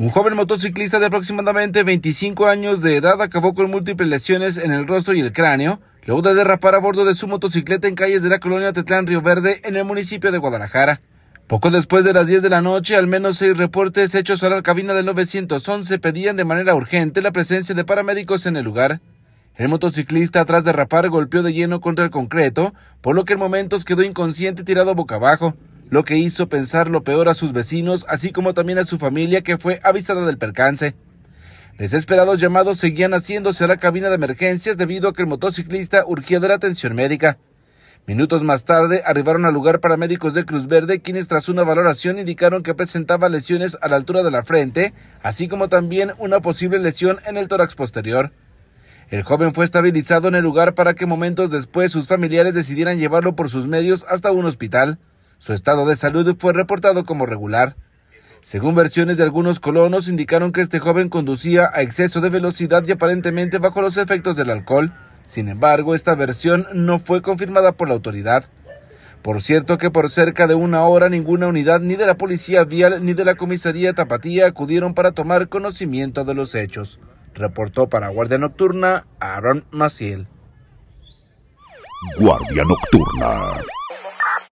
Un joven motociclista de aproximadamente 25 años de edad acabó con múltiples lesiones en el rostro y el cráneo luego de derrapar a bordo de su motocicleta en calles de la colonia Tetlán Río Verde en el municipio de Guadalajara. Poco después de las 10 de la noche, al menos seis reportes hechos a la cabina del 911 pedían de manera urgente la presencia de paramédicos en el lugar. El motociclista, tras derrapar, golpeó de lleno contra el concreto, por lo que en momentos quedó inconsciente tirado boca abajo lo que hizo pensar lo peor a sus vecinos, así como también a su familia que fue avisada del percance. Desesperados llamados seguían haciéndose a la cabina de emergencias debido a que el motociclista urgía de la atención médica. Minutos más tarde arribaron al lugar paramédicos de Cruz Verde, quienes tras una valoración indicaron que presentaba lesiones a la altura de la frente, así como también una posible lesión en el tórax posterior. El joven fue estabilizado en el lugar para que momentos después sus familiares decidieran llevarlo por sus medios hasta un hospital. Su estado de salud fue reportado como regular. Según versiones de algunos colonos, indicaron que este joven conducía a exceso de velocidad y aparentemente bajo los efectos del alcohol. Sin embargo, esta versión no fue confirmada por la autoridad. Por cierto que por cerca de una hora ninguna unidad ni de la Policía Vial ni de la Comisaría Tapatía acudieron para tomar conocimiento de los hechos, reportó para Guardia Nocturna Aaron Maciel. Guardia Nocturna.